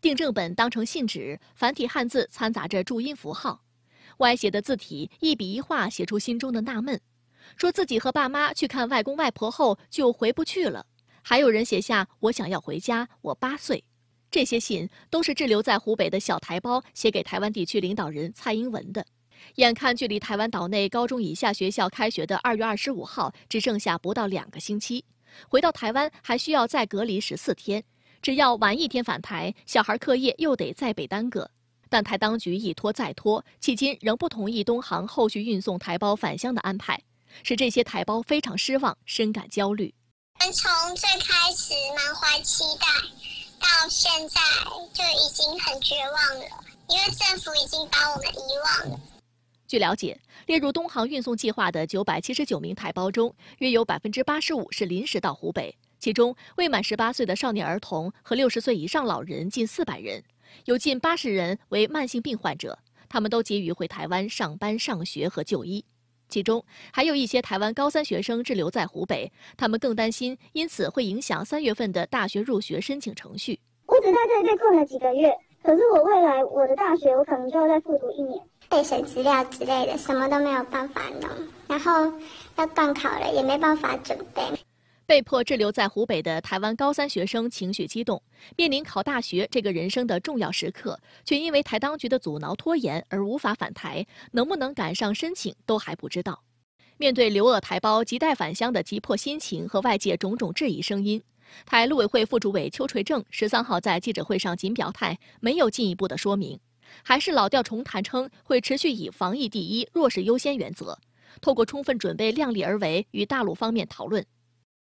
订正本当成信纸，繁体汉字掺杂着注音符号，歪斜的字体一笔一画写出心中的纳闷，说自己和爸妈去看外公外婆后就回不去了。还有人写下“我想要回家，我八岁”。这些信都是滞留在湖北的小台胞写给台湾地区领导人蔡英文的。眼看距离台湾岛内高中以下学校开学的二月二十五号只剩下不到两个星期，回到台湾还需要再隔离十四天。只要晚一天返台，小孩课业又得再被耽搁。但台当局一拖再拖，迄今仍不同意东航后续运送台胞返乡的安排，使这些台胞非常失望，深感焦虑。从最开始满怀期待，到现在就已经很绝望了，因为政府已经把我们遗忘了。据了解，列入东航运送计划的九百七十九名台胞中，约有百分之八十五是临时到湖北。其中未满十八岁的少年儿童和六十岁以上老人近四百人，有近八十人为慢性病患者，他们都急于回台湾上班、上学和就医。其中还有一些台湾高三学生滞留在湖北，他们更担心，因此会影响三月份的大学入学申请程序。我只在这里困了几个月，可是我未来我的大学我可能就要再复读一年，备审资料之类的什么都没有办法弄，然后要断考了也没办法准备。被迫滞留在湖北的台湾高三学生情绪激动，面临考大学这个人生的重要时刻，却因为台当局的阻挠拖延而无法返台，能不能赶上申请都还不知道。面对留鄂台胞急待返乡的急迫心情和外界种种质疑声音，台陆委会副主委邱垂正十三号在记者会上仅表态，没有进一步的说明，还是老调重弹，称会持续以防疫第一、弱势优先原则，透过充分准备、量力而为与大陆方面讨论。